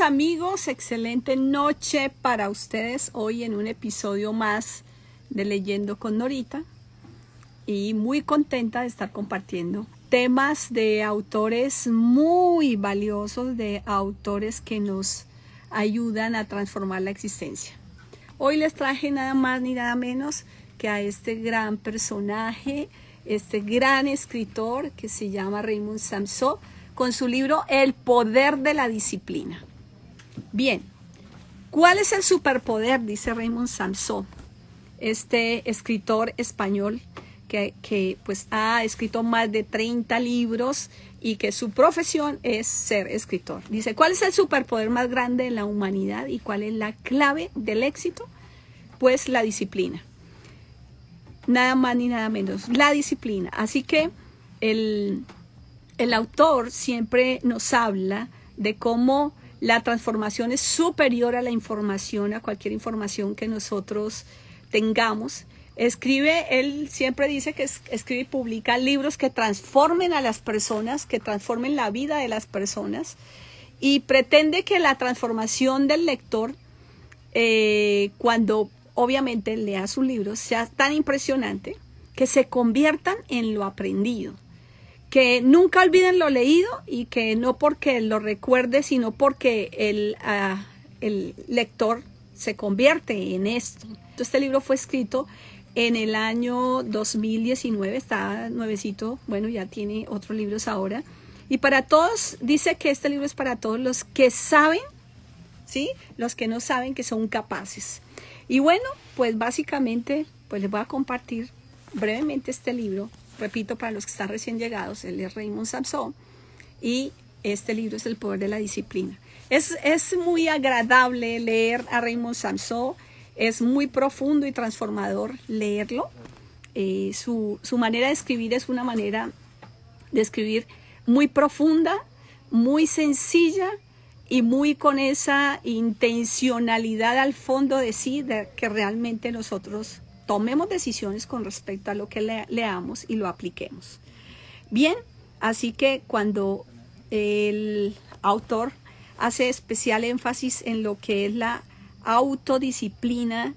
amigos, excelente noche para ustedes hoy en un episodio más de Leyendo con Norita y muy contenta de estar compartiendo temas de autores muy valiosos, de autores que nos ayudan a transformar la existencia. Hoy les traje nada más ni nada menos que a este gran personaje, este gran escritor que se llama Raymond Samson, con su libro El poder de la disciplina. Bien, ¿cuál es el superpoder? Dice Raymond Samson, este escritor español que, pues ha escrito más de 30 libros y que su profesión es ser escritor. Dice, ¿cuál es el superpoder más grande de la humanidad y cuál es la clave del éxito? Pues la disciplina. Nada más ni nada menos, la disciplina. Así que el autor siempre nos habla de cómo la transformación es superior a la información, a cualquier información que nosotros tengamos. Escribe, él siempre dice que escribe y publica libros que transformen a las personas, que transformen la vida de las personas y pretende que la transformación del lector, eh, cuando obviamente lea sus libro, sea tan impresionante que se conviertan en lo aprendido que nunca olviden lo leído y que no porque lo recuerde, sino porque el, ah, el lector se convierte en esto. Este libro fue escrito en el año 2019, está nuevecito, bueno, ya tiene otros libros ahora. Y para todos, dice que este libro es para todos los que saben, ¿sí? Los que no saben que son capaces. Y bueno, pues básicamente, pues les voy a compartir brevemente este libro repito, para los que están recién llegados, él es Raymond Samson. Y este libro es El Poder de la Disciplina. Es, es muy agradable leer a Raymond Samson, es muy profundo y transformador leerlo. Eh, su, manera de escribir es una manera de escribir muy profunda, muy sencilla y muy con esa intencionalidad al fondo de sí que realmente nosotros tomemos decisiones con respecto a lo que leamos y lo apliquemos. Bien, así que cuando el autor hace especial énfasis en lo que es la autodisciplina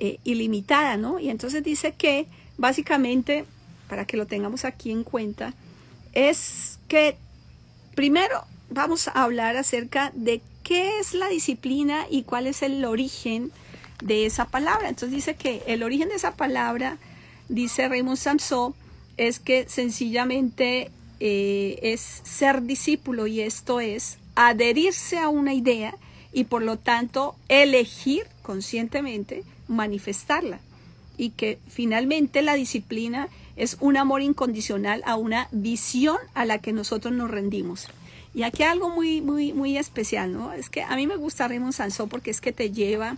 eh, ilimitada, ¿no? Y entonces dice que básicamente, para que lo tengamos aquí en cuenta, es que primero vamos a hablar acerca de qué es la disciplina y cuál es el origen de esa palabra. Entonces dice que el origen de esa palabra, dice Raymond Samson, es que sencillamente eh, es ser discípulo y esto es adherirse a una idea y por lo tanto elegir conscientemente manifestarla. Y que finalmente la disciplina es un amor incondicional a una visión a la que nosotros nos rendimos. Y aquí algo muy, muy, muy especial, ¿no? Es que a mí me gusta Raymond Sansó porque es que te lleva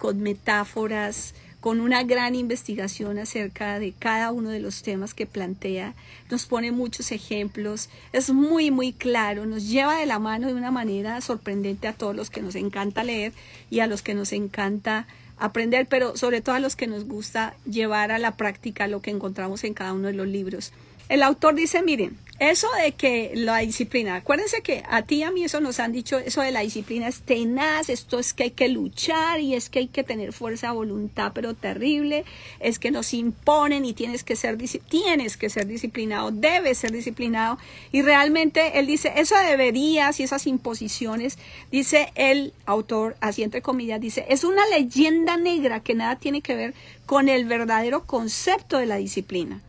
con metáforas, con una gran investigación acerca de cada uno de los temas que plantea, nos pone muchos ejemplos, es muy, muy claro, nos lleva de la mano de una manera sorprendente a todos los que nos encanta leer y a los que nos encanta aprender, pero sobre todo a los que nos gusta llevar a la práctica lo que encontramos en cada uno de los libros. El autor dice, miren, eso de que la disciplina, acuérdense que a ti y a mí eso nos han dicho, eso de la disciplina es tenaz, esto es que hay que luchar y es que hay que tener fuerza de voluntad, pero terrible, es que nos imponen y tienes que ser, tienes que ser disciplinado, debes ser disciplinado. Y realmente él dice, eso deberías y esas imposiciones, dice el autor, así entre comillas, dice, es una leyenda negra que nada tiene que ver con el verdadero concepto de la disciplina.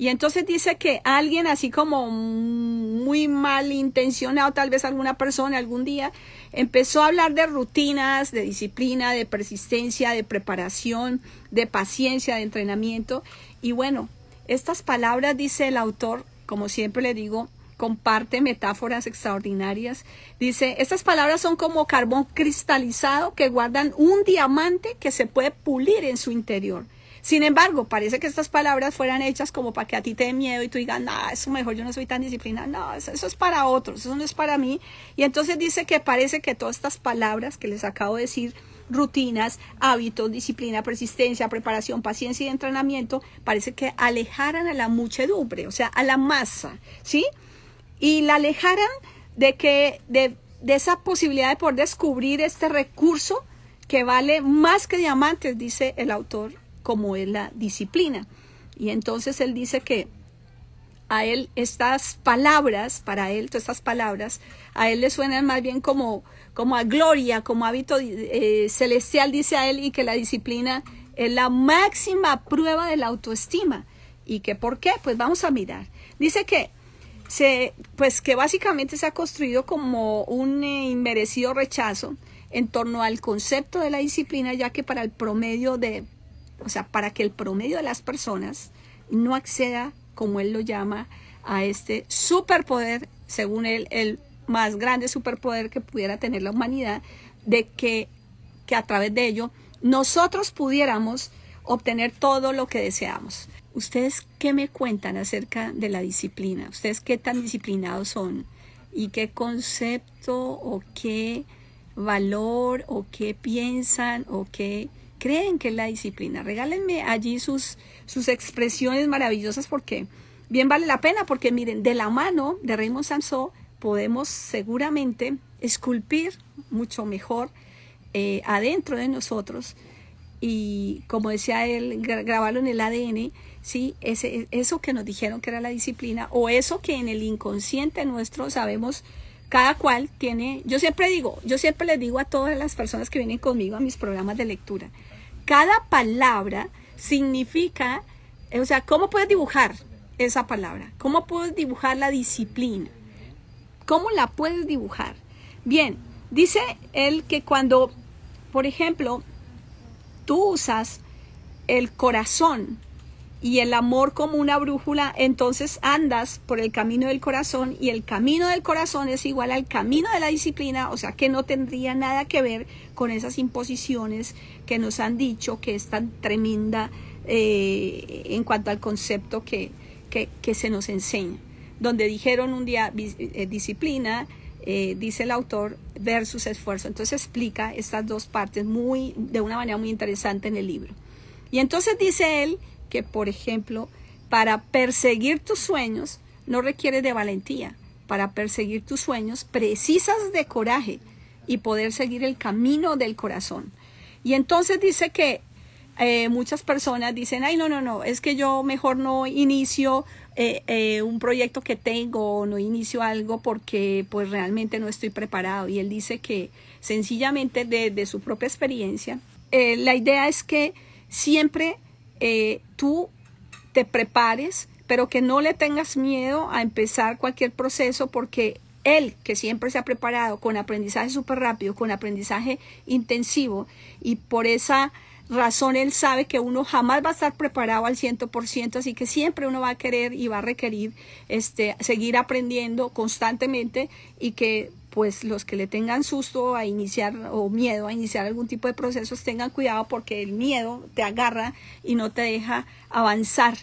Y entonces dice que alguien así como mm, muy mal intencionado, tal vez alguna persona algún día, empezó a hablar de rutinas, de disciplina, de persistencia, de preparación, de paciencia, de entrenamiento. Y bueno, estas palabras, dice el autor, como siempre le digo, comparte metáforas extraordinarias. Dice, estas palabras son como carbón cristalizado que guardan un diamante que se puede pulir en su interior. Sin embargo, parece que estas palabras fueran hechas como para que a ti te dé miedo y tú digas, no, eso mejor, yo no soy tan disciplinada, no, eso, es para otros, eso no es para mí. Y entonces dice que parece que todas estas palabras que les acabo de decir, rutinas, hábitos, disciplina, persistencia, preparación, paciencia y entrenamiento, parece que alejaran a la muchedumbre, o sea, a la masa, ¿sí? Y la alejaran de que, de, de esa posibilidad de poder descubrir este recurso que vale más que diamantes, dice el autor como es la disciplina. Y entonces él dice que a él estas palabras, para él todas estas palabras, a él le suenan más bien como, como a gloria, como hábito eh, celestial, dice a él, y que la disciplina es la máxima prueba de la autoestima. ¿Y que por qué? Pues vamos a mirar. Dice que se, pues que básicamente se ha construido como un eh, inmerecido rechazo en torno al concepto de la disciplina, ya que para el promedio de o sea, para que el promedio de las personas no acceda, como él lo llama, a este superpoder, según él, el más grande superpoder que pudiera tener la humanidad, de que, que a través de ello nosotros pudiéramos obtener todo lo que deseamos. ¿Ustedes qué me cuentan acerca de la disciplina? ¿Ustedes qué tan disciplinados son? ¿Y qué concepto o qué valor o qué piensan o qué creen que es la disciplina. Regálenme allí sus, sus expresiones maravillosas porque bien vale la pena, porque miren, de la mano de Raymond Sansó podemos seguramente esculpir mucho mejor eh, adentro de nosotros y como decía él, grabarlo en el ADN, ¿sí? Ese, eso que nos dijeron que era la disciplina o eso que en el inconsciente nuestro sabemos cada cual tiene, yo siempre digo, yo siempre le digo a todas las personas que vienen conmigo a mis programas de lectura, cada palabra significa, o sea, ¿cómo puedes dibujar esa palabra? ¿Cómo puedes dibujar la disciplina? ¿Cómo la puedes dibujar? Bien, dice él que cuando, por ejemplo, tú usas el corazón y el amor como una brújula, entonces andas por el camino del corazón y el camino del corazón es igual al camino de la disciplina, o sea que no tendría nada que ver con esas imposiciones que nos han dicho que es tan tremenda eh, en cuanto al concepto que, que, se nos enseña. Donde dijeron un día eh, disciplina, eh, dice el autor, versus esfuerzo. Entonces explica estas dos partes muy, de una manera muy interesante en el libro. Y entonces dice él, que, por ejemplo, para perseguir tus sueños no requiere de valentía. Para perseguir tus sueños precisas de coraje y poder seguir el camino del corazón. Y entonces dice que eh, muchas personas dicen, ay, no, no, no, es que yo mejor no inicio eh, eh, un proyecto que tengo, no inicio algo porque pues realmente no estoy preparado. Y él dice que sencillamente desde de su propia experiencia, la idea es que siempre eh, tú te prepares, pero que no le tengas miedo a empezar cualquier proceso porque él, que siempre se ha preparado con aprendizaje súper rápido, con aprendizaje intensivo, y por esa razón él sabe que uno jamás va a estar preparado al 100%, así que siempre uno va a querer y va a requerir este, seguir aprendiendo constantemente y que pues los que le tengan susto a iniciar o miedo a iniciar algún tipo de procesos, tengan cuidado porque el miedo te agarra y no te deja avanzar.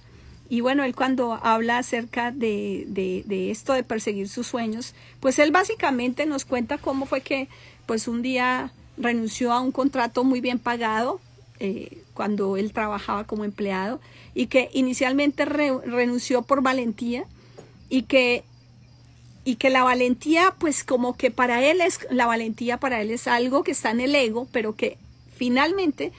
Y bueno, él cuando habla acerca de, esto de perseguir sus sueños, pues él básicamente nos cuenta cómo fue que pues un día renunció a un contrato muy bien pagado eh, cuando él trabajaba como empleado y que inicialmente renunció por valentía y que y que la valentía, pues como que para él es, la valentía para él es algo que está en el ego, pero que finalmente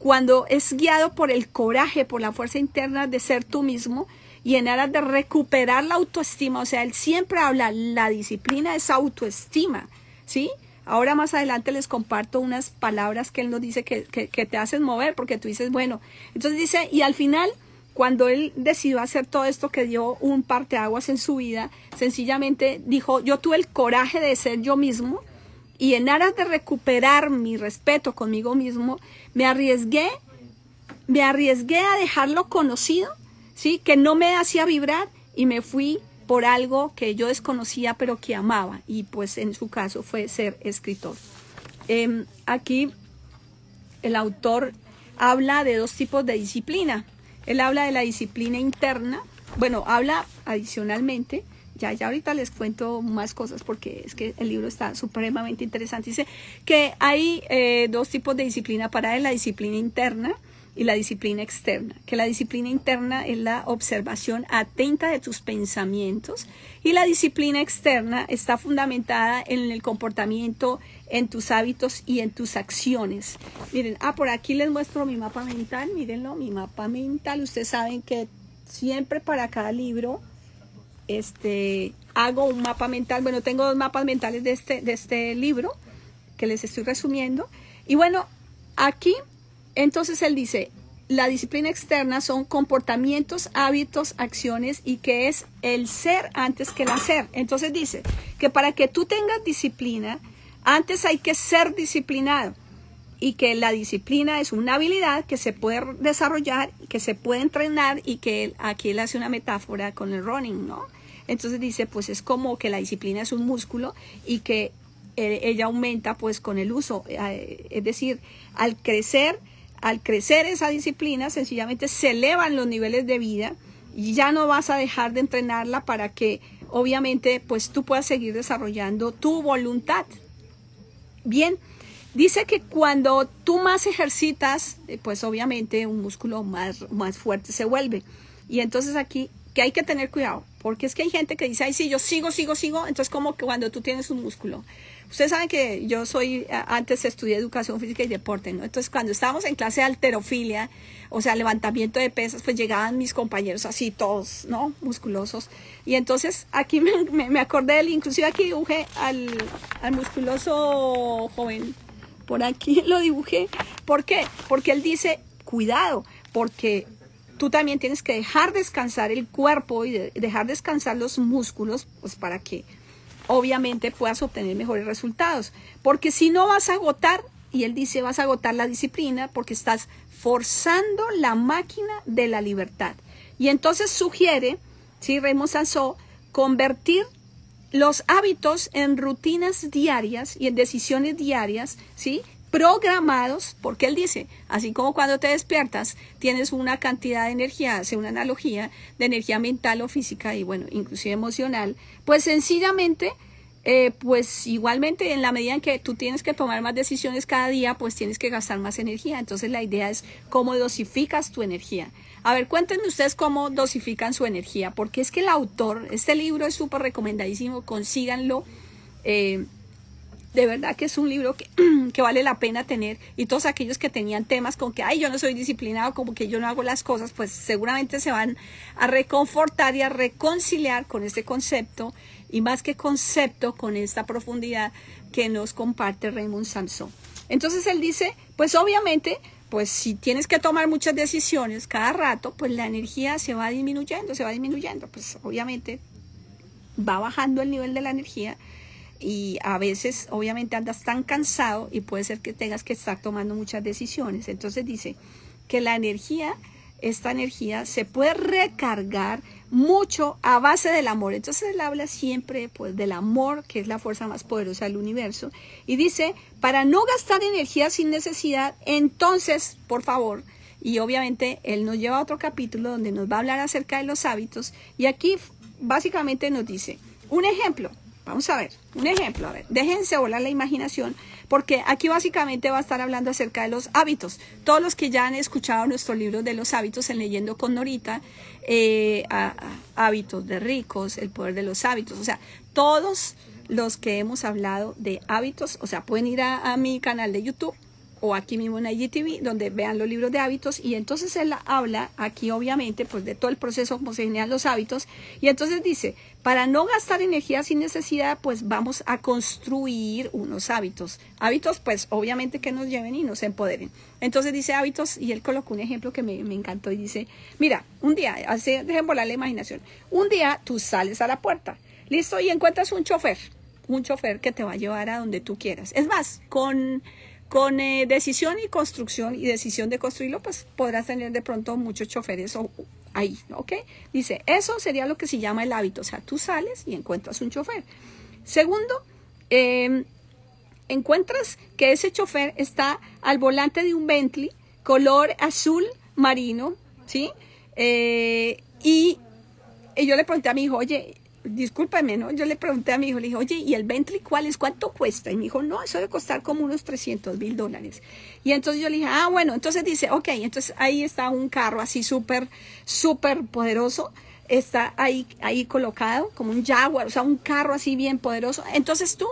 cuando es guiado por el coraje, por la fuerza interna de ser tú mismo y en aras de recuperar la autoestima, o sea, él siempre habla, la disciplina es autoestima, ¿sí? Ahora más adelante les comparto unas palabras que él nos dice que, te hacen mover, porque tú dices, bueno, entonces dice, y al final cuando él decidió hacer todo esto que dio un parteaguas en su vida, sencillamente dijo, yo tuve el coraje de ser yo mismo y en aras de recuperar mi respeto conmigo mismo, me arriesgué, me arriesgué a dejarlo conocido, ¿sí? que no me hacía vibrar y me fui por algo que yo desconocía pero que amaba y pues en su caso fue ser escritor. Em, aquí el autor habla de dos tipos de disciplina, él habla de la disciplina interna, bueno, habla adicionalmente, ya, ya ahorita les cuento más cosas porque es que el libro está supremamente interesante. Dice que hay eh, dos tipos de disciplina para de la disciplina interna, y la disciplina externa, que la disciplina interna es la observación atenta de tus pensamientos y la disciplina externa está fundamentada en el comportamiento, en tus hábitos y en tus acciones. Miren, ah, por aquí les muestro mi mapa mental, mírenlo, mi mapa mental, ustedes saben que siempre para cada libro este, hago un mapa mental, bueno, tengo dos mapas mentales de este, de este libro que les estoy resumiendo y bueno, aquí entonces él dice, la disciplina externa son comportamientos, hábitos, acciones y que es el ser antes que el hacer. Entonces dice que para que tú tengas disciplina, antes hay que ser disciplinado y que la disciplina es una habilidad que se puede desarrollar, que se puede entrenar y que aquí él hace una metáfora con el running, ¿no? Entonces dice, pues es como que la disciplina es un músculo y que eh, ella aumenta pues con el uso, eh, es decir, al crecer al crecer esa disciplina, sencillamente se elevan los niveles de vida y ya no vas a dejar de entrenarla para que obviamente pues tú puedas seguir desarrollando tu voluntad. Bien, dice que cuando tú más ejercitas, eh, pues obviamente un músculo más, más fuerte se vuelve. Y entonces aquí que hay que tener cuidado, porque es que hay gente que dice, ay, sí, yo sigo, sigo, sigo, entonces como que cuando tú tienes un músculo. Ustedes saben que yo soy, antes estudié educación física y deporte, ¿no? Entonces, cuando estábamos en clase de alterofilia, o sea, levantamiento de pesas, pues llegaban mis compañeros así, todos, ¿no? Musculosos. Y entonces aquí me, acordé, inclusive aquí dibujé al, al musculoso joven. Por aquí lo dibujé. ¿Por qué? Porque él dice, cuidado, porque tú también tienes que dejar descansar el cuerpo y dejar descansar los músculos, pues para qué? obviamente puedas obtener mejores resultados. Porque si no vas a agotar, y él dice, vas a agotar la disciplina porque estás forzando la máquina de la libertad. Y entonces sugiere, si ¿sí? Raymond convertir los hábitos en rutinas diarias y en decisiones diarias, ¿sí? programados, porque él dice, así como cuando te despiertas, tienes una cantidad de energía, hace una analogía de energía mental o física y bueno, inclusive emocional, pues sencillamente, eh, pues igualmente en la medida en que tú tienes que tomar más decisiones cada día, pues tienes que gastar más energía. Entonces la idea es cómo dosificas tu energía. A ver, cuéntenme ustedes cómo dosifican su energía, porque es que el autor, este libro es súper recomendadísimo, consíganlo. Eh, de verdad que es un libro que, vale la pena tener y todos aquellos que tenían temas con que, ay, yo no soy disciplinado, como que yo no hago las cosas, pues seguramente se van a reconfortar y a reconciliar con este concepto y más que concepto, con esta profundidad que nos comparte Raymond Samson. Entonces él dice, pues obviamente pues si tienes que tomar muchas decisiones cada rato, pues la energía se va disminuyendo, se va disminuyendo, pues obviamente va bajando el nivel de la energía y a veces obviamente andas tan cansado y puede ser que tengas que estar tomando muchas decisiones. Entonces dice que la energía, esta energía se puede recargar mucho a base del amor. Entonces él habla siempre pues, del amor, que es la fuerza más poderosa del universo. Y dice, para no gastar energía sin necesidad, entonces, por favor, y obviamente él nos lleva a otro capítulo donde nos va a hablar acerca de los hábitos. Y aquí básicamente nos dice, un ejemplo, Vamos a ver, un ejemplo, a ver, déjense volar la imaginación, porque aquí básicamente va a estar hablando acerca de los hábitos. Todos los que ya han escuchado nuestro libro de los hábitos en Leyendo con Norita, eh, hábitos de ricos, el poder de los hábitos, o sea, todos los que hemos hablado de hábitos, o sea, pueden ir a mi canal de YouTube o aquí mismo en IGTV, donde vean los libros de hábitos. Y entonces él habla aquí, obviamente, pues de todo el proceso, Como se generan los hábitos. Y entonces dice, para no gastar energía sin necesidad, pues vamos a construir unos hábitos. Hábitos, pues obviamente que nos lleven y nos empoderen. Entonces dice hábitos, y él colocó un ejemplo que me, encantó y dice, mira, un día, hace, dejen volar la imaginación, un día tú sales a la puerta, listo, y encuentras un chofer, un chofer que te va a llevar a donde tú quieras. Es más, con con eh, decisión y construcción y decisión de construirlo, pues podrás tener de pronto muchos choferes ahí, ¿ok? Dice, eso sería lo que se llama el hábito, o sea, tú sales y encuentras un chofer. Segundo, em, encuentras que ese chofer está al volante de un Bentley color azul marino, ¿sí? Eh, y, y, yo le pregunté a mi hijo, oye, discúlpeme, ¿no? Yo le pregunté a mi hijo, le dije, oye, ¿y el Bentley cuál es? ¿Cuánto cuesta? Y me dijo, no, eso debe costar como unos 300 mil dólares. Y entonces yo le dije, ah, bueno, entonces dice, ok, entonces ahí está un carro así súper, súper poderoso, está ahí, ahí colocado como un Jaguar, o sea, un carro así bien poderoso. Entonces tú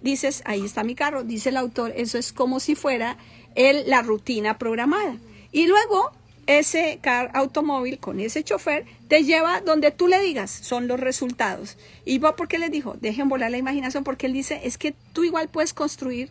dices, ahí está mi carro, dice el autor, eso es como si fuera el, la rutina programada. Y luego ese car automóvil con ese chofer te lleva donde tú le digas, son los resultados. Y va ¿por qué dijo? Dejen volar la imaginación, porque él dice, es que tú igual puedes construir,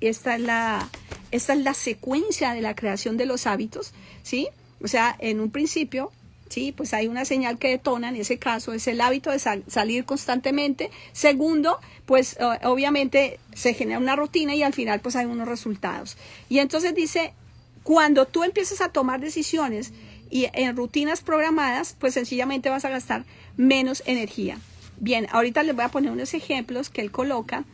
esta es la, esta es la secuencia de la creación de los hábitos, ¿sí? O sea, en un principio ¿sí? Pues hay una señal que detona, en ese caso es el hábito de salir constantemente. Segundo, pues obviamente se genera una rutina y al final pues hay unos resultados. Y entonces dice, cuando tú empiezas a tomar decisiones y en rutinas programadas, pues sencillamente vas a gastar menos energía. Bien, ahorita les voy a poner unos ejemplos que él coloca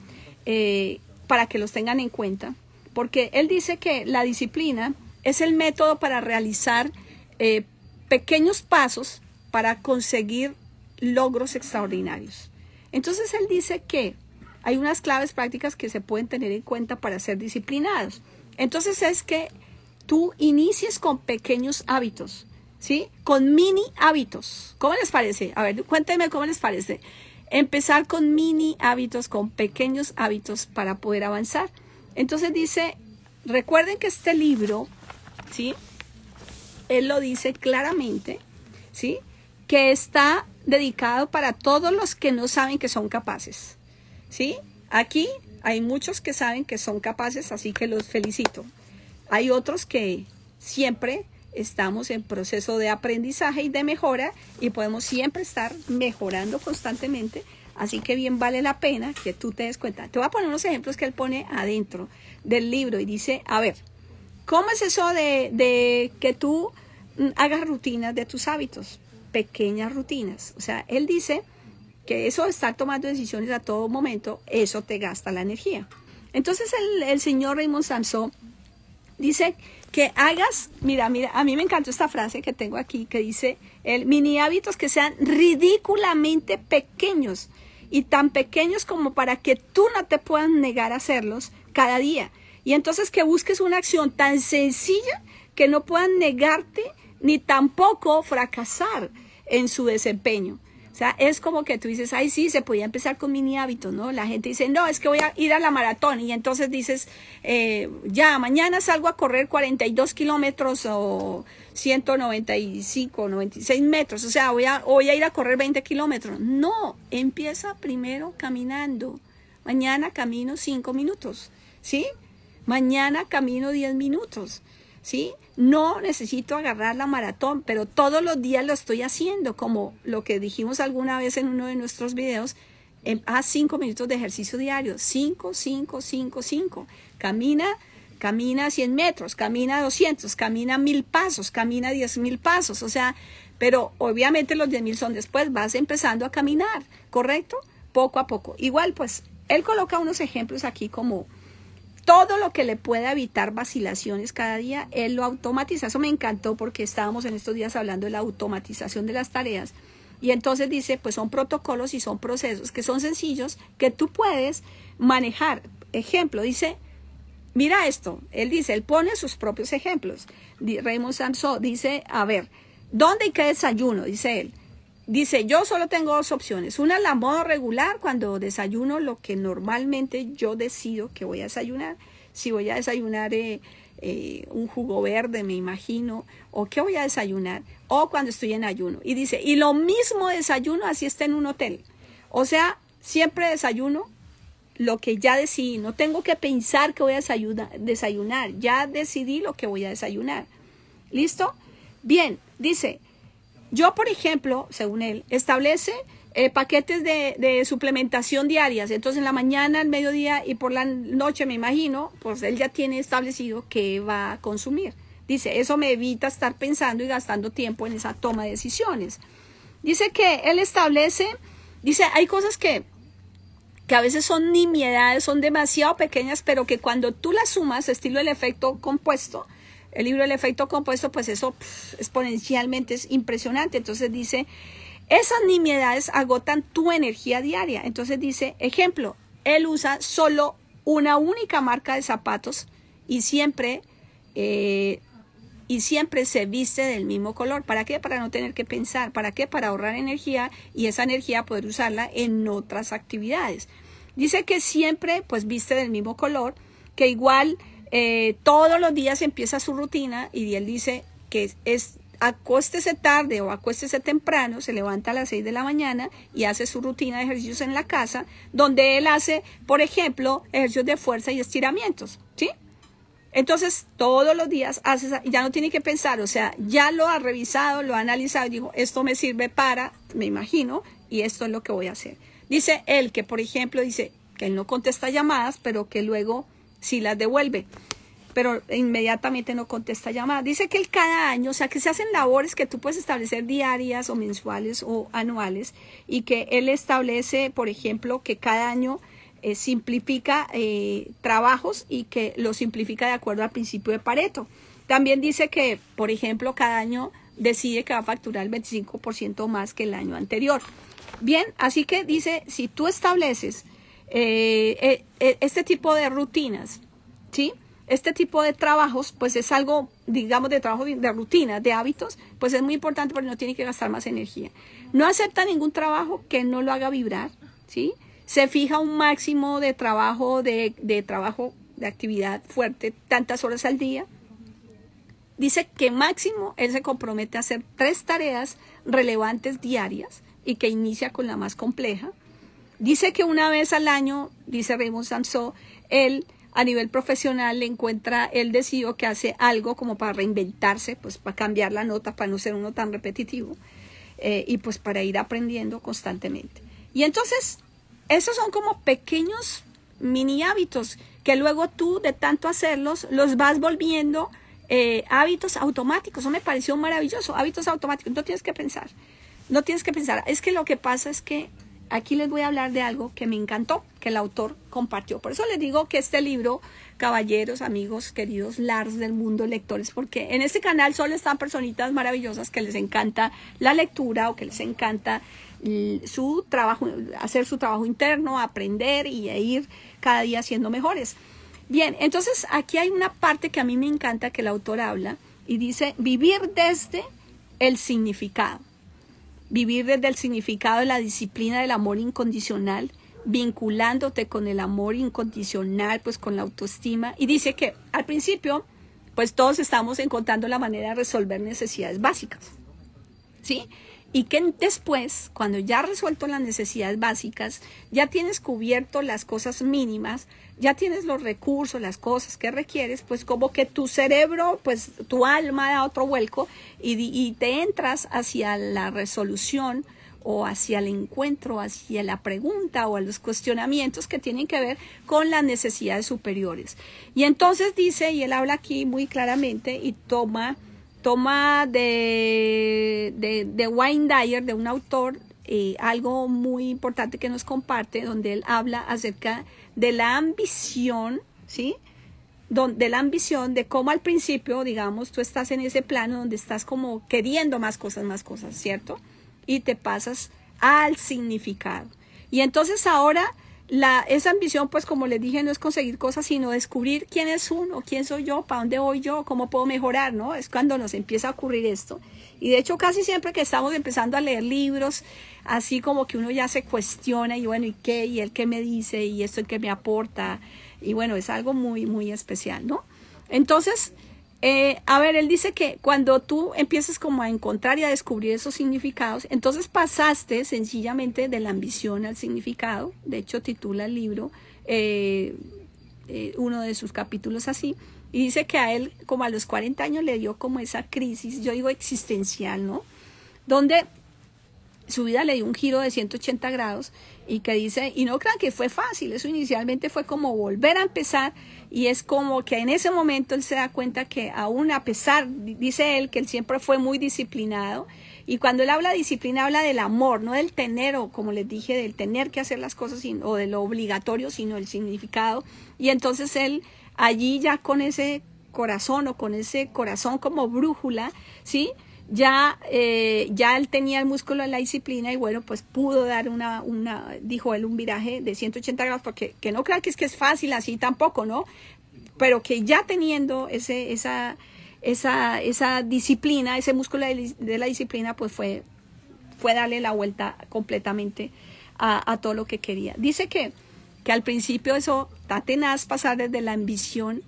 eh, para que los tengan en cuenta, porque él dice que la disciplina es el método para realizar eh, pequeños pasos para conseguir logros extraordinarios. Entonces él dice que hay unas claves prácticas que se pueden tener en cuenta para ser disciplinados. Entonces es que tú inicies con pequeños hábitos, ¿sí? Con mini hábitos. ¿Cómo les parece? A ver, cuéntenme cómo les parece. Empezar con mini hábitos, con pequeños hábitos para poder avanzar. Entonces dice, recuerden que este libro, ¿sí? Él lo dice claramente, ¿sí? Que está dedicado para todos los que no saben que son capaces, ¿sí? Aquí hay muchos que saben que son capaces, así que los felicito. Hay otros que siempre estamos en proceso de aprendizaje y de mejora y podemos siempre estar mejorando constantemente. Así que bien vale la pena que tú te des cuenta. Te voy a poner unos ejemplos que él pone adentro del libro y dice, a ver, ¿cómo es eso de, que tú mm, hagas rutinas de tus hábitos? Pequeñas rutinas. O sea, él dice que eso de estar tomando decisiones a todo momento, eso te gasta la energía. Entonces el, el señor Raymond Samson Dice que hagas, mira, mira, a mí me encantó esta frase que tengo aquí que dice, el mini hábitos que sean ridículamente pequeños y tan pequeños como para que tú no te puedas negar a hacerlos cada día. Y entonces que busques una acción tan sencilla que no puedan negarte ni tampoco fracasar en su desempeño. O sea, es como que tú dices, ay, sí, se podía empezar con mini hábitos, ¿no? La gente dice, no, es que voy a ir a la maratón. Y entonces dices, eh, ya, mañana salgo a correr 42 kilómetros o 195, 96 metros. O sea, voy a, voy a ir a correr 20 kilómetros. No, empieza primero caminando. Mañana camino 5 minutos, ¿sí? Mañana camino 10 minutos. ¿sí? No necesito agarrar la maratón, pero todos los días lo estoy haciendo, como lo que dijimos alguna vez en uno de nuestros videos, haz ah, cinco minutos de ejercicio diario, cinco, cinco, cinco, cinco. Camina, camina 100 metros, camina 200, camina mil pasos, camina diez mil pasos, o sea, pero obviamente los diez mil son después, vas empezando a caminar, ¿correcto? Poco a poco. Igual, pues, él coloca unos ejemplos aquí como todo lo que le pueda evitar vacilaciones cada día, él lo automatiza. Eso me encantó porque estábamos en estos días hablando de la automatización de las tareas. Y entonces dice, pues son protocolos y son procesos que son sencillos, que tú puedes manejar. Ejemplo, dice, mira esto, él dice, él pone sus propios ejemplos. Raymond Samson dice, a ver, ¿dónde y qué desayuno? Dice él. Dice, yo solo tengo dos opciones. Una, la modo regular, cuando desayuno lo que normalmente yo decido que voy a desayunar. Si voy a desayunar eh, eh, un jugo verde, me imagino, o qué voy a desayunar, o cuando estoy en ayuno. Y dice, y lo mismo desayuno así está en un hotel. O sea, siempre desayuno lo que ya decidí. No tengo que pensar que voy a desayunar. Ya decidí lo que voy a desayunar. ¿Listo? Bien, dice, yo, por ejemplo, según él, establece eh, paquetes de, suplementación diarias. Entonces, en la mañana, al mediodía y por la noche, me imagino, pues él ya tiene establecido qué va a consumir. Dice, eso me evita estar pensando y gastando tiempo en esa toma de decisiones. Dice que él establece, dice, hay cosas que, que a veces son nimiedades, son demasiado pequeñas, pero que cuando tú las sumas, estilo el efecto compuesto, el libro El efecto compuesto, pues eso exponencialmente es impresionante. Entonces dice, esas nimiedades agotan tu energía diaria. Entonces dice, ejemplo, él usa solo una única marca de zapatos y siempre, eh, y siempre se viste del mismo color. ¿Para qué? Para no tener que pensar. ¿Para qué? Para ahorrar energía y esa energía poder usarla en otras actividades. Dice que siempre pues viste del mismo color, que igual eh, todos los días empieza su rutina y él dice que es, acuéstese tarde o acuéstese temprano, se levanta a las 6 de la mañana y hace su rutina de ejercicios en la casa, donde él hace, por ejemplo, ejercicios de fuerza y estiramientos, ¿sí? Entonces, todos los días hace ya no tiene que pensar, o sea, ya lo ha revisado, lo ha analizado y dijo, esto me sirve para, me imagino, y esto es lo que voy a hacer. Dice él que, por ejemplo, dice que él no contesta llamadas, pero que luego si las devuelve, pero inmediatamente no contesta llamada. Dice que él cada año, o sea, que se hacen labores que tú puedes establecer diarias o mensuales o anuales y que él establece, por ejemplo, que cada año eh, simplifica eh, trabajos y que lo simplifica de acuerdo al principio de Pareto. También dice que, por ejemplo, cada año decide que va a facturar el 25% más que el año anterior. Bien, así que dice, si tú estableces eh, eh, eh, este tipo de rutinas, ¿sí? Este tipo de trabajos, pues es algo, digamos, de trabajo de rutina, de hábitos, pues es muy importante porque no tiene que gastar más energía. No acepta ningún trabajo que no lo haga vibrar, ¿sí? Se fija un máximo de trabajo, de, de trabajo, de actividad fuerte, tantas horas al día, dice que máximo él se compromete a hacer tres tareas relevantes diarias y que inicia con la más compleja. Dice que una vez al año, dice Raymond Sansó, él a nivel profesional le encuentra, él decidió que hace algo como para reinventarse, pues para cambiar la nota, para no ser uno tan repetitivo eh, y pues para ir aprendiendo constantemente. Y entonces, esos son como pequeños mini hábitos que luego tú de tanto hacerlos los vas volviendo eh, hábitos automáticos. Eso me pareció maravilloso, hábitos automáticos. No tienes que pensar, no tienes que pensar. Es que lo que pasa es que aquí les voy a hablar de algo que me encantó, que el autor compartió. Por eso les digo que este libro, caballeros, amigos, queridos Lars del mundo, lectores, porque en este canal solo están personitas maravillosas que les encanta la lectura o que les encanta mm, su trabajo, hacer su trabajo interno, aprender y e ir cada día siendo mejores. Bien, entonces aquí hay una parte que a mí me encanta que el autor habla y dice vivir desde el significado. Vivir desde el significado de la disciplina del amor incondicional, vinculándote con el amor incondicional, pues con la autoestima. Y dice que al principio, pues todos estamos encontrando la manera de resolver necesidades básicas. ¿Sí? y que después, cuando ya has resuelto las necesidades básicas, ya tienes cubierto las cosas mínimas, ya tienes los recursos, las cosas que requieres, pues como que tu cerebro, pues tu alma da otro vuelco y, y te entras hacia la resolución o hacia el encuentro, hacia la pregunta o a los cuestionamientos que tienen que ver con las necesidades superiores. Y entonces dice, y él habla aquí muy claramente y toma toma de, de, de Dyer, de un autor, eh, algo muy importante que nos comparte, donde él habla acerca de la ambición, ¿sí? de la ambición, de cómo al principio, digamos, tú estás en ese plano donde estás como queriendo más cosas, más cosas, ¿cierto? Y te pasas al significado. Y entonces ahora la, esa ambición, pues como les dije, no es conseguir cosas, sino descubrir quién es uno, quién soy yo, para dónde voy yo, cómo puedo mejorar, ¿no? Es cuando nos empieza a ocurrir esto. Y de hecho, casi siempre que estamos empezando a leer libros, así como que uno ya se cuestiona y bueno, ¿y qué? ¿Y él qué me dice? ¿Y esto qué me aporta? Y bueno, es algo muy, muy especial, ¿no? Entonces, eh, a ver, él dice que cuando tú empiezas como a encontrar y a descubrir esos significados, entonces pasaste sencillamente de la ambición al significado. De hecho, titula el libro eh, eh, uno de sus capítulos así. Y dice que a él, como a los 40 años, le dio como esa crisis, yo digo existencial, ¿no? Donde su vida le dio un giro de 180 grados y que dice, y no crean que fue fácil, eso inicialmente fue como volver a empezar y es como que en ese momento él se da cuenta que aún a pesar, dice él, que él siempre fue muy disciplinado y cuando él habla disciplina habla del amor, no del tener o como les dije, del tener que hacer las cosas o de lo obligatorio, sino el significado y entonces él allí ya con ese corazón o con ese corazón como brújula, ¿sí? ya, eh, ya él tenía el músculo de la disciplina y bueno, pues pudo dar una, una dijo él, un viraje de 180 grados, porque que no crean que es que es fácil así tampoco, ¿no? Pero que ya teniendo ese, esa, esa, esa disciplina, ese músculo de, la disciplina, pues fue, fue darle la vuelta completamente a, a todo lo que quería. Dice que, que al principio eso está tenaz pasar desde la ambición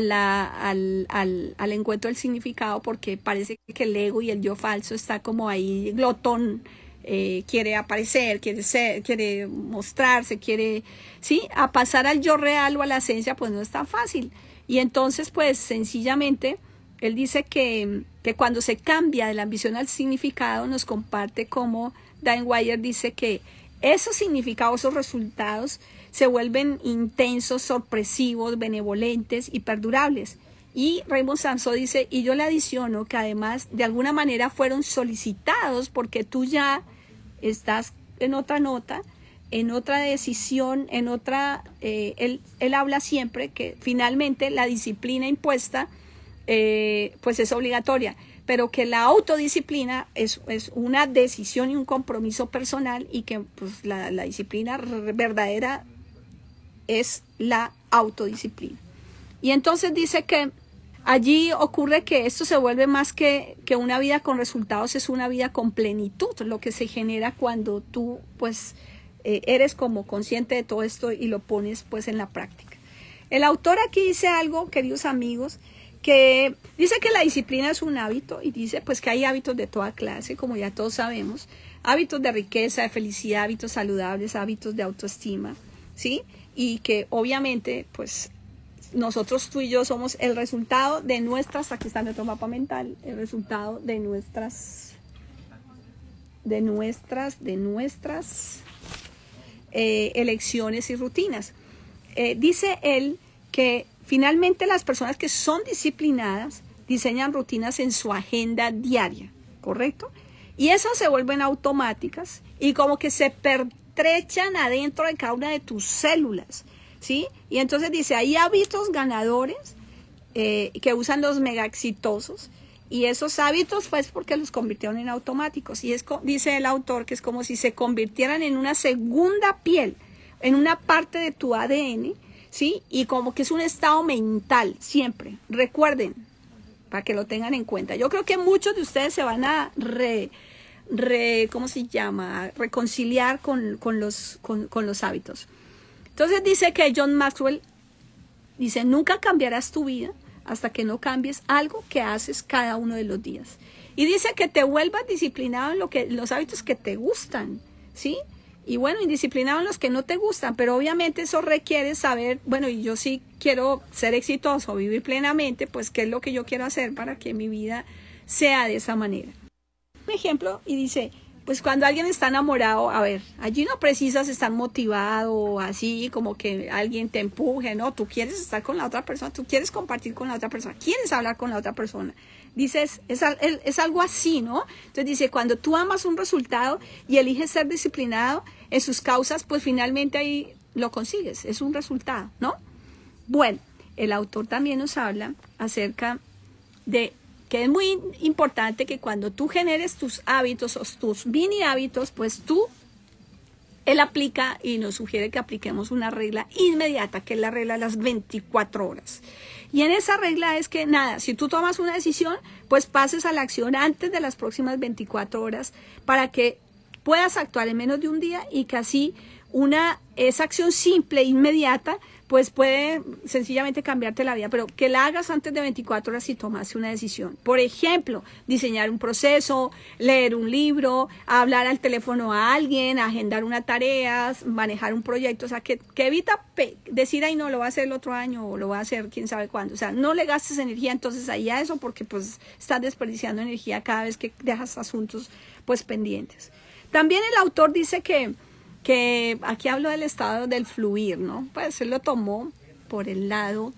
la, al, al, al, encuentro del significado porque parece que el ego y el yo falso está como ahí glotón, eh, quiere aparecer, quiere ser, quiere mostrarse, quiere, sí, a pasar al yo real o a la esencia pues no es tan fácil. Y entonces pues sencillamente él dice que, que cuando se cambia de la ambición al significado nos comparte como Dan Wire dice que esos significados, esos resultados se vuelven intensos, sorpresivos, benevolentes y perdurables. Y Raymond Sanso dice, y yo le adiciono que además de alguna manera fueron solicitados porque tú ya estás en otra nota, en otra decisión, en otra... Eh, él, él, habla siempre que finalmente la disciplina impuesta eh, pues es obligatoria, pero que la autodisciplina es, una decisión y un compromiso personal y que pues, la disciplina verdadera es la autodisciplina. Y entonces dice que allí ocurre que esto se vuelve más que, que, una vida con resultados, es una vida con plenitud, lo que se genera cuando tú pues eh, eres como consciente de todo esto y lo pones pues en la práctica. El autor aquí dice algo, queridos amigos, que dice que la disciplina es un hábito y dice pues que hay hábitos de toda clase, como ya todos sabemos, hábitos de riqueza, de felicidad, hábitos saludables, hábitos de autoestima, ¿sí? y que obviamente pues nosotros tú y yo somos el resultado de nuestras, aquí está nuestro mapa mental, el resultado de nuestras, de nuestras, de nuestras eh, elecciones y rutinas. Eh, dice él que finalmente las personas que son disciplinadas diseñan rutinas en su agenda diaria, ¿correcto? Y esas se vuelven automáticas y como que se pertenecen estrechan adentro de cada una de tus células, ¿sí? Y entonces dice, hay hábitos ganadores eh, que usan los mega exitosos y esos hábitos pues porque los convirtieron en automáticos. Y es, dice el autor que es como si se convirtieran en una segunda piel, en una parte de tu ADN, ¿sí? Y como que es un estado mental siempre. Recuerden, para que lo tengan en cuenta. Yo creo que muchos de ustedes se van a... Re, re, ¿cómo se llama? reconciliar con, los, hábitos. Entonces dice que John Maxwell dice, nunca cambiarás tu vida hasta que no cambies algo que haces cada uno de los días. Y dice que te vuelvas disciplinado en lo que, los hábitos que te gustan, ¿sí? y bueno, indisciplinado en los que no te gustan, pero obviamente eso requiere saber, bueno, y yo sí quiero ser exitoso, vivir plenamente, pues qué es lo que yo quiero hacer para que mi vida sea de esa manera ejemplo y dice, pues cuando alguien está enamorado, a ver, allí no precisas estar motivado, así como que alguien te empuje, no, tú quieres estar con la otra persona, tú quieres compartir con la otra persona, quieres hablar con la otra persona. Dices, es, es algo así, ¿no? Entonces dice, cuando tú amas un resultado y eliges ser disciplinado en sus causas, pues finalmente ahí lo consigues, es un resultado, ¿no? Bueno, el autor también nos habla acerca de que es muy importante que cuando tú generes tus hábitos o tus mini hábitos, pues tú, él aplica y nos sugiere que apliquemos una regla inmediata, que es la regla de las 24 horas. Y en esa regla es que nada, si tú tomas una decisión, pues pases a la acción antes de las próximas 24 horas para que puedas actuar en menos de un día y que así una, esa acción simple, inmediata, pues puede sencillamente cambiarte la vida, pero que la hagas antes de 24 horas y tomaste una decisión. Por ejemplo, diseñar un proceso, leer un libro, hablar al teléfono a alguien, agendar una tarea, manejar un proyecto, o sea, que, que evita decir, ay, no, lo va a hacer el otro año o lo va a hacer quién sabe cuándo. O sea, no le gastes energía entonces ahí a eso porque pues estás desperdiciando energía cada vez que dejas asuntos pues pendientes. También el autor dice que que aquí hablo del estado del fluir, ¿no? Pues él lo tomó por el lado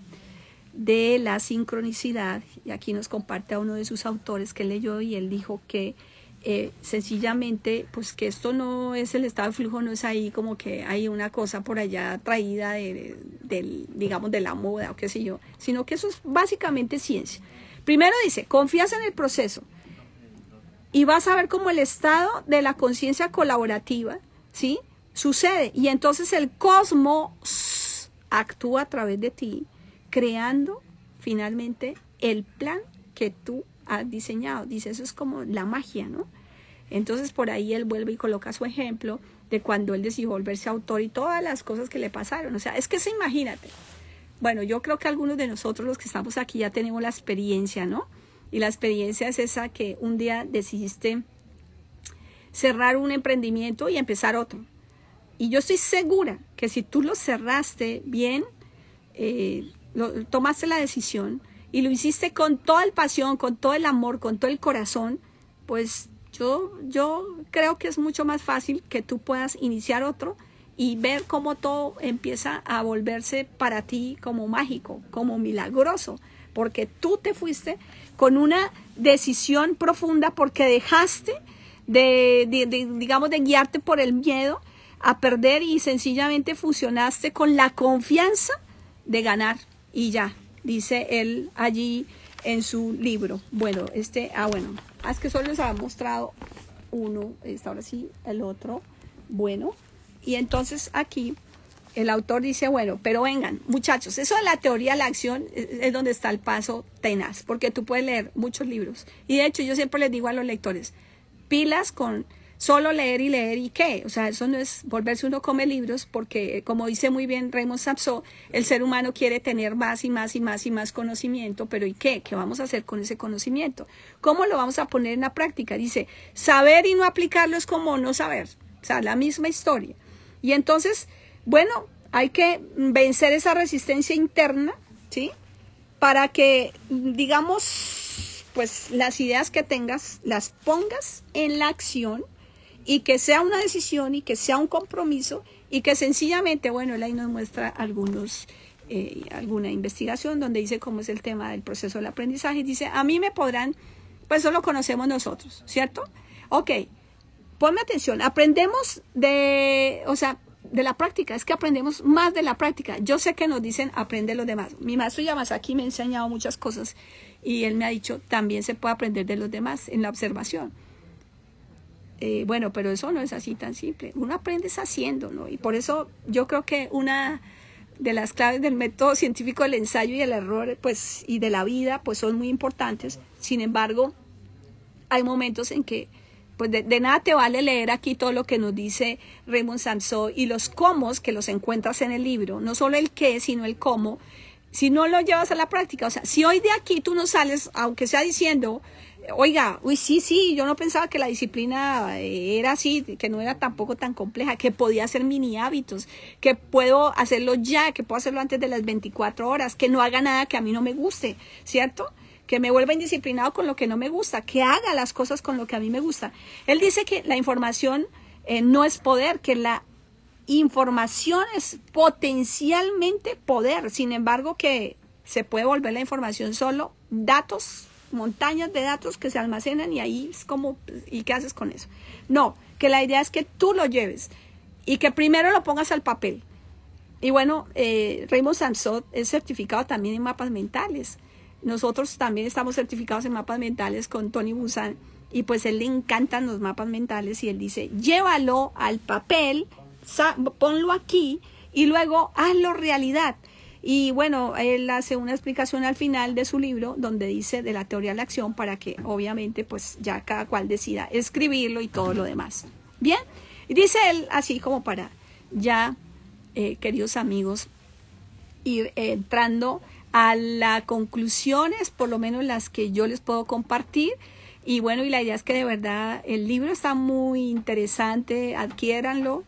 de la sincronicidad y aquí nos comparte a uno de sus autores que leyó y él dijo que eh, sencillamente pues que esto no es el estado de flujo no es ahí como que hay una cosa por allá traída de, del digamos de la moda o qué sé yo sino que eso es básicamente ciencia primero dice confías en el proceso y vas a ver como el estado de la conciencia colaborativa sí Sucede. Y entonces el cosmos actúa a través de ti, creando finalmente el plan que tú has diseñado. Dice, eso es como la magia, ¿no? Entonces por ahí él vuelve y coloca su ejemplo de cuando él decidió volverse autor y todas las cosas que le pasaron. O sea, es que se imagínate. Bueno, yo creo que algunos de nosotros los que estamos aquí ya tenemos la experiencia, ¿no? Y la experiencia es esa que un día decidiste cerrar un emprendimiento y empezar otro. Y yo estoy segura que si tú lo cerraste bien, eh, tomaste la decisión y lo hiciste con toda la pasión, con todo el amor, con todo el corazón, pues yo, yo creo que es mucho más fácil que tú puedas iniciar otro y ver cómo todo empieza a volverse para ti como mágico, como milagroso, porque tú te fuiste con una decisión profunda porque dejaste de digamos, de guiarte por el miedo a perder y sencillamente fusionaste con la confianza de ganar y ya, dice él allí en su libro. Bueno, este, ah bueno, ah, es que solo les ha mostrado uno, está ahora sí, el otro, bueno, y entonces aquí el autor dice, bueno, pero vengan, muchachos, eso de la teoría a la acción es, donde está el paso tenaz, porque tú puedes leer muchos libros. Y de hecho yo siempre les digo a los lectores, pilas con solo leer y leer y qué. O sea, eso no es volverse uno come libros porque, como dice muy bien Raymond Sapso, el ser humano quiere tener más y más y más y más conocimiento, pero ¿y qué? ¿Qué vamos a hacer con ese conocimiento? ¿Cómo lo vamos a poner en la práctica? Dice, saber y no aplicarlo es como no saber. O sea, la misma historia. Y entonces, bueno, hay que vencer esa resistencia interna, ¿sí? Para que, digamos, pues las ideas que tengas las pongas en la acción y que sea una decisión y que sea un compromiso y que sencillamente, bueno, él ahí nos muestra algunos, eh, alguna investigación donde dice cómo es el tema del proceso del aprendizaje y dice, a mí me podrán, pues eso lo conocemos nosotros, ¿cierto? Ok, ponme atención, aprendemos de, o sea, de la práctica, es que aprendemos más de la práctica. Yo sé que nos dicen aprende los demás. Mi maestro aquí me ha enseñado muchas cosas y él me ha dicho también se puede aprender de los demás en la observación. Eh, bueno, pero eso no es así tan simple. Uno aprende haciéndolo y por eso yo creo que una de las claves del método científico del ensayo y el error pues, y de la vida pues son muy importantes. Sin embargo, hay momentos en que pues de, nada te vale leer aquí todo lo que nos dice Raymond Samso y los cómo que los encuentras en el libro, no solo el qué, sino el cómo, si no lo llevas a la práctica. O sea, si hoy de aquí tú no sales, aunque sea diciendo, oiga, uy, sí, sí, yo no pensaba que la disciplina era así, que no era tampoco tan compleja, que podía hacer mini hábitos, que puedo hacerlo ya, que puedo hacerlo antes de las 24 horas, que no haga nada que a mí no me guste, ¿cierto? Que me vuelva indisciplinado con lo que no me gusta, que haga las cosas con lo que a mí me gusta. Él dice que la información eh, no es poder, que la información es potencialmente poder, sin embargo que se puede volver la información solo datos montañas de datos que se almacenan y ahí es como, ¿y qué haces con eso? No, que la idea es que tú lo lleves y que primero lo pongas al papel. Y bueno, eh, Raymond Sansot es certificado también en mapas mentales. Nosotros también estamos certificados en mapas mentales con Tony Busan y pues él le encantan los mapas mentales y él dice, llévalo al papel, ponlo aquí y luego hazlo realidad. Y bueno, él hace una explicación al final de su libro donde dice de la teoría de la acción para que obviamente pues ya cada cual decida escribirlo y todo lo demás. Bien, y dice él así como para ya, eh, queridos amigos, ir entrando a las conclusiones, por lo menos las que yo les puedo compartir. Y bueno, y la idea es que de verdad el libro está muy interesante, adquiéranlo,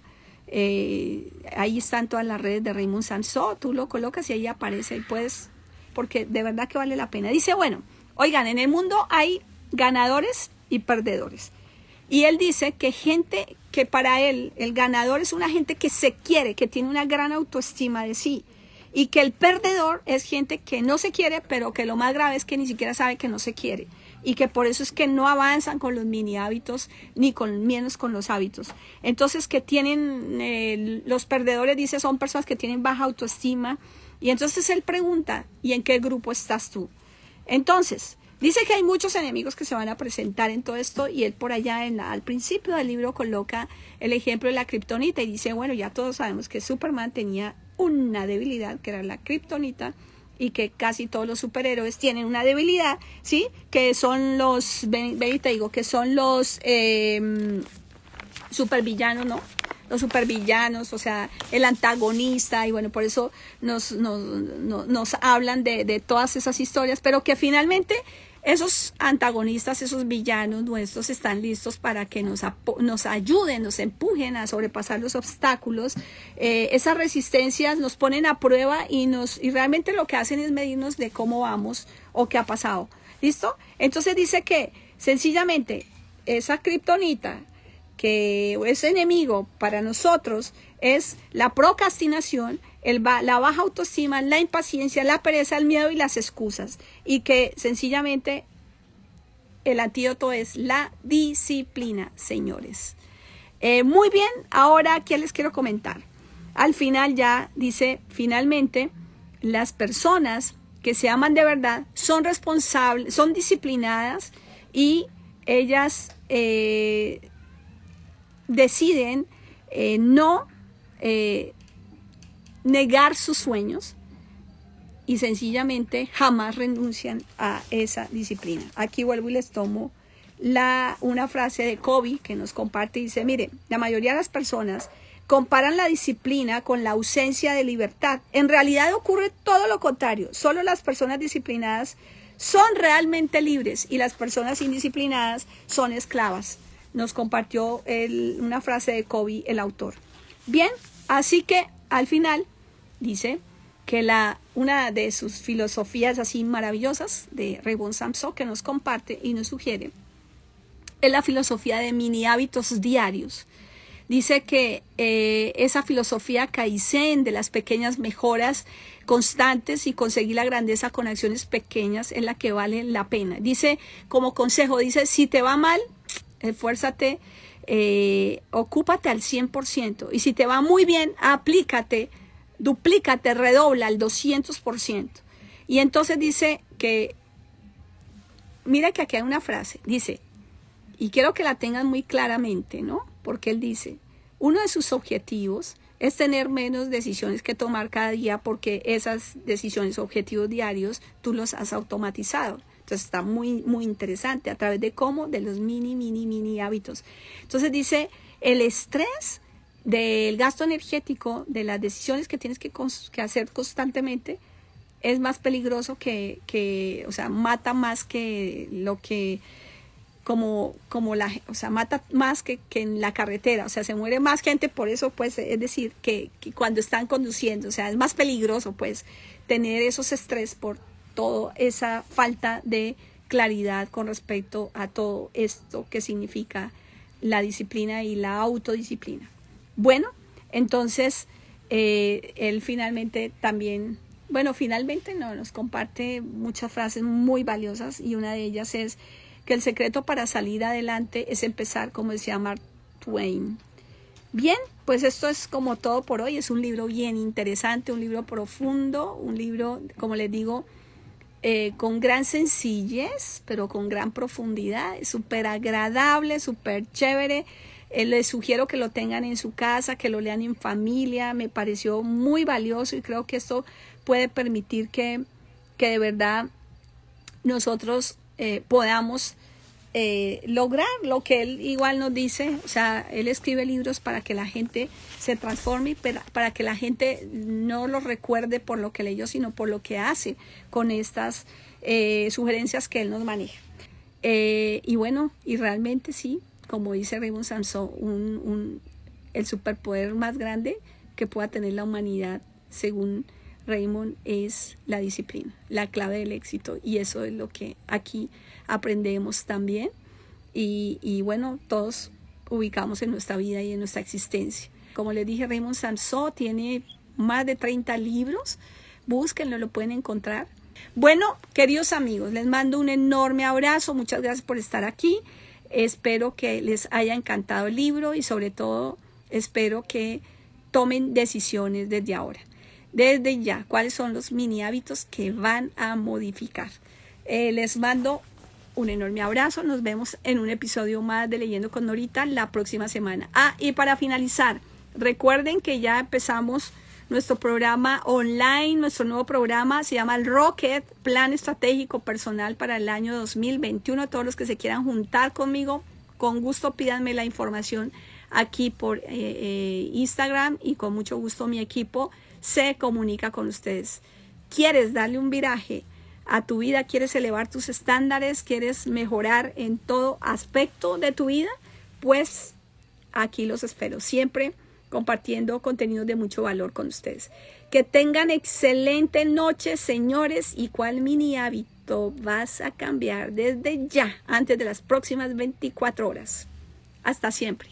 eh, ahí están todas las redes de Raymond Sansó, tú lo colocas y ahí aparece y puedes, porque de verdad que vale la pena. Dice, bueno, oigan, en el mundo hay ganadores y perdedores. Y él dice que gente que para él el ganador es una gente que se quiere, que tiene una gran autoestima de sí. Y que el perdedor es gente que no se quiere, pero que lo más grave es que ni siquiera sabe que no se quiere y que por eso es que no avanzan con los mini hábitos ni con menos con los hábitos. Entonces que tienen eh, los perdedores dice son personas que tienen baja autoestima y entonces él pregunta, ¿y en qué grupo estás tú? Entonces, dice que hay muchos enemigos que se van a presentar en todo esto y él por allá en al principio del libro coloca el ejemplo de la kriptonita y dice, bueno, ya todos sabemos que Superman tenía una debilidad que era la kriptonita y que casi todos los superhéroes tienen una debilidad, ¿sí? Que son los, ven, te digo, que son los eh, supervillanos, ¿no? Los supervillanos, o sea, el antagonista, y bueno, por eso nos, nos, nos, hablan de, de todas esas historias, pero que finalmente esos antagonistas, esos villanos nuestros están listos para que nos, nos ayuden, nos empujen a sobrepasar los obstáculos. Eh, esas resistencias nos ponen a prueba y, nos, y realmente lo que hacen es medirnos de cómo vamos o qué ha pasado. ¿Listo? Entonces dice que sencillamente esa kriptonita que es enemigo para nosotros es la procrastinación la baja autoestima, la impaciencia, la pereza, el miedo y las excusas. Y que sencillamente el antídoto es la disciplina, señores. Eh, muy bien, ahora aquí les quiero comentar. Al final ya dice, finalmente, las personas que se aman de verdad son responsables, son disciplinadas y ellas eh, deciden eh, no negar sus sueños y sencillamente jamás renuncian a esa disciplina. Aquí vuelvo y les tomo la, una frase de Kobe que nos comparte y dice, mire, la mayoría de las personas comparan la disciplina con la ausencia de libertad. En realidad ocurre todo lo contrario, solo las personas disciplinadas son realmente libres y las personas indisciplinadas son esclavas. Nos compartió una frase de Kobe, el autor. Bien, así que al final dice que la, una de sus filosofías así maravillosas de Raymond Samson que nos comparte y nos sugiere es la filosofía de mini hábitos diarios. Dice que eh, esa filosofía Kaizen de las pequeñas mejoras constantes y conseguir la grandeza con acciones pequeñas es la que vale la pena. Dice como consejo, dice, si te va mal, esfuérzate, eh, ocúpate al 100%. Y si te va muy bien, aplícate duplica, te redobla al 200%. Y entonces dice que, mira que aquí hay una frase, dice, y quiero que la tengan muy claramente, ¿no? Porque él dice, uno de sus objetivos es tener menos decisiones que tomar cada día porque esas decisiones, objetivos diarios, tú los has automatizado. Entonces está muy, muy interesante a través de cómo, de los mini, mini, mini hábitos. Entonces dice, el estrés del gasto energético, de las decisiones que tienes que, hacer constantemente, es más peligroso que, que, o sea, mata más que lo que, como, como la, o sea, mata más que, que, en la carretera, o sea, se muere más gente, por eso, pues, es decir, que, que cuando están conduciendo, o sea, es más peligroso, pues, tener esos estrés por toda esa falta de claridad con respecto a todo esto que significa la disciplina y la autodisciplina. Bueno, entonces eh, él finalmente también, bueno, finalmente no, nos comparte muchas frases muy valiosas y una de ellas es que el secreto para salir adelante es empezar, como decía Mark Twain. Bien, pues esto es como todo por hoy. Es un libro bien interesante, un libro profundo, un libro, como les digo, eh, con gran sencillez, pero con gran profundidad. Es súper agradable, súper chévere. Eh, les sugiero que lo tengan en su casa, que lo lean en familia. Me pareció muy valioso y creo que esto puede permitir que, que de verdad nosotros eh, podamos eh, lograr lo que él igual nos dice. O sea, él escribe libros para que la gente se transforme, para que la gente no lo recuerde por lo que leyó, sino por lo que hace con estas sugerencias que él nos maneja. y bueno, y realmente sí, como dice Raymond Samson, el superpoder más grande que pueda tener la humanidad, según Raymond, es la disciplina, la clave del éxito. Y eso es lo que aquí aprendemos también. Y, y bueno, todos ubicamos en nuestra vida y en nuestra existencia. Como les dije, Raymond Samson tiene más de 30 libros. Búsquenlo, lo pueden encontrar. Bueno, queridos amigos, les mando un enorme abrazo. Muchas gracias por estar aquí. Espero que les haya encantado el libro y sobre todo espero que tomen decisiones desde ahora. Desde ya, cuáles son los mini hábitos que van a modificar. Eh, les mando un enorme abrazo. Nos vemos en un episodio más de Leyendo con Norita la próxima semana. Ah, y para finalizar, recuerden que ya empezamos nuestro programa online, nuestro nuevo programa se llama el Rocket, Plan Estratégico Personal para el año 2021. Todos los que se quieran juntar conmigo, con gusto pídanme la información aquí por eh, eh, Instagram y con mucho gusto mi equipo se comunica con ustedes. ¿Quieres darle un viraje a tu vida? ¿Quieres elevar tus estándares? ¿Quieres mejorar en todo aspecto de tu vida? Pues aquí los espero siempre compartiendo contenidos de mucho valor con ustedes. Que tengan excelente noche, señores, y cuál mini hábito vas a cambiar desde ya, antes de las próximas 24 horas. Hasta siempre.